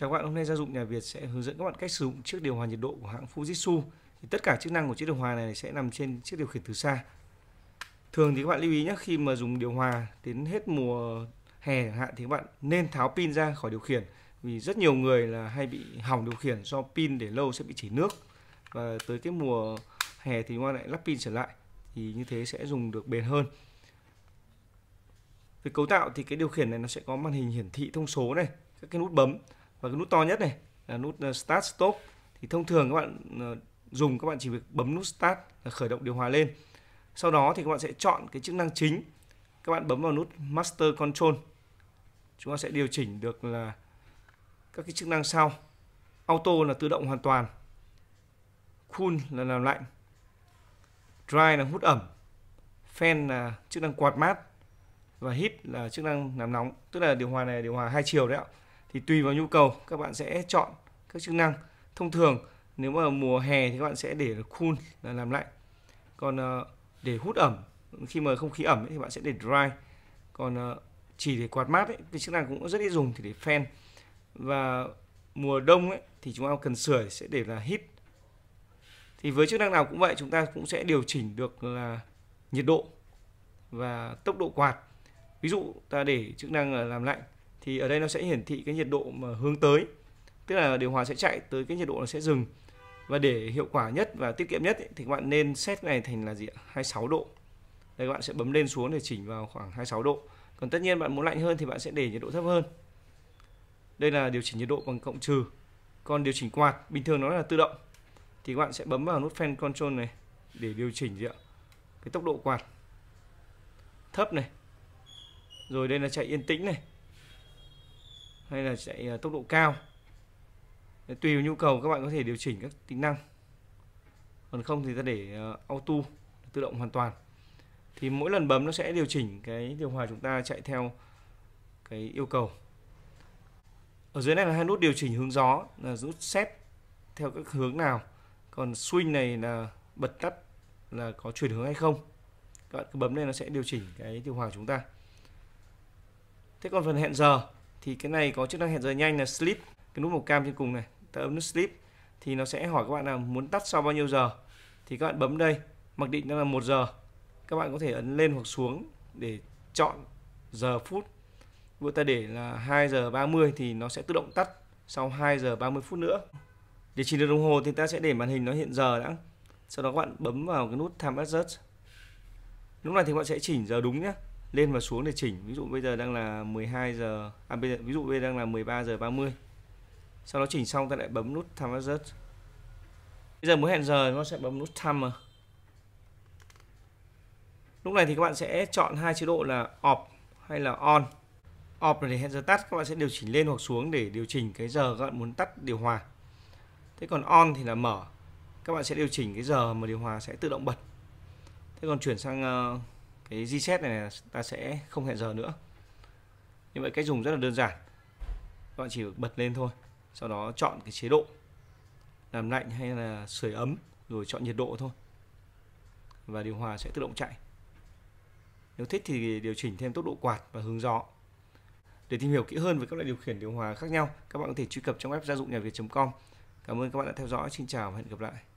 Chào các bạn, hôm nay gia dụng nhà Việt sẽ hướng dẫn các bạn cách sử dụng chiếc điều hòa nhiệt độ của hãng Fujitsu. Thì tất cả chức năng của chiếc điều hòa này sẽ nằm trên chiếc điều khiển từ xa. Thường thì các bạn lưu ý nhé, khi mà dùng điều hòa đến hết mùa hè chẳng hạn thì các bạn nên tháo pin ra khỏi điều khiển vì rất nhiều người là hay bị hỏng điều khiển do pin để lâu sẽ bị chảy nước và tới cái mùa hè thì các bạn lại lắp pin trở lại thì như thế sẽ dùng được bền hơn. Về cấu tạo thì cái điều khiển này nó sẽ có màn hình hiển thị thông số này, các cái nút bấm và cái nút to nhất này là nút ờ, start stop thì thông thường các bạn ờ, dùng các bạn chỉ việc bấm nút start là khởi động điều hòa lên sau đó thì các bạn sẽ chọn cái chức năng chính các bạn bấm vào nút master control chúng ta sẽ điều chỉnh được là các cái chức năng sau auto là tự động hoàn toàn cool là làm lạnh dry là hút ẩm fan là chức năng quạt mát và heat là chức năng làm nóng tức là điều hòa này là điều hòa hai chiều đấy ạ thì tùy vào nhu cầu các bạn sẽ chọn các chức năng thông thường nếu mà mùa hè thì các bạn sẽ để cool là làm lạnh còn ờ, để hút ẩm khi mà không khí ẩm thì bạn sẽ để dry còn ờ, chỉ để quạt mát ấy, thì chức năng cũng rất dễ dùng thì để fan và mùa đông ấy, thì chúng ta cần sưởi sẽ để là heat thì với chức năng nào cũng vậy chúng ta cũng sẽ điều chỉnh được là nhiệt độ và tốc độ quạt ví dụ ta để chức năng làm lạnh thì ở đây nó sẽ hiển thị cái nhiệt độ mà hướng tới tức là điều hòa sẽ chạy tới cái nhiệt độ nó sẽ dừng và để hiệu quả nhất và tiết kiệm nhất ấy, thì các bạn nên set này thành là gì ạ 26 độ đây các bạn sẽ bấm lên xuống để chỉnh vào khoảng 26 độ còn tất nhiên bạn muốn lạnh hơn thì bạn sẽ để nhiệt độ thấp hơn đây là điều chỉnh nhiệt độ bằng cộng trừ còn điều chỉnh quạt bình thường nó là tự động thì các bạn sẽ bấm vào nút fan control này để điều chỉnh gì ạ cái tốc độ quạt thấp này rồi đây là chạy yên tĩnh này hay là chạy ờ, tốc độ cao tùy vào nhu cầu các bạn có thể điều chỉnh các tính năng còn không thì ta để ờ, auto tự động hoàn toàn thì mỗi lần bấm nó sẽ điều chỉnh cái điều hòa chúng ta chạy theo cái yêu cầu ở dưới này là hai nút điều chỉnh hướng gió là nút set theo các hướng nào còn swing này là bật tắt là có chuyển hướng hay không các bạn cứ bấm lên nó sẽ điều chỉnh cái điều hòa chúng ta thế còn phần hẹn giờ thì cái này có chức năng hẹn giờ nhanh là sleep cái nút màu cam trên cùng này ta ấn nút sleep thì nó sẽ hỏi các bạn là muốn tắt sau bao nhiêu giờ thì các bạn bấm đây mặc định nó là một giờ các bạn có thể ấn lên hoặc xuống để chọn giờ phút Vừa ta để là 2 giờ 30 thì nó sẽ tự động tắt sau 2 giờ 30 phút nữa để chỉ được đồng hồ thì ta sẽ để màn hình nó hiện giờ đã sau đó các bạn bấm vào cái nút time adjust lúc này thì các bạn sẽ chỉnh giờ đúng nhé lên và xuống để chỉnh ví dụ bây giờ đang là 12 giờ à, bây giờ, ví dụ bây giờ đang là 13 giờ 30 sau đó chỉnh xong ta lại bấm nút time adjust bây giờ muốn hẹn giờ nó sẽ bấm nút timer lúc này thì các bạn sẽ chọn hai chế độ là off hay là on off là để hẹn giờ tắt các bạn sẽ điều chỉnh lên hoặc xuống để điều chỉnh cái giờ các bạn muốn tắt điều hòa thế còn on thì là mở các bạn sẽ điều chỉnh cái giờ mà điều hòa sẽ tự động bật thế còn chuyển sang uh, cái reset này, này ta sẽ không hẹn giờ nữa như vậy cách dùng rất là đơn giản các bạn chỉ bật lên thôi sau đó chọn cái chế độ làm lạnh hay là sưởi ấm rồi chọn nhiệt độ thôi và điều hòa sẽ tự động chạy nếu thích thì điều chỉnh thêm tốc độ quạt và hướng gió để tìm hiểu kỹ hơn về các loại điều khiển điều hòa khác nhau các bạn có thể truy cập trong web gia dụng nhà việt com cảm ơn các bạn đã theo dõi xin chào và hẹn gặp lại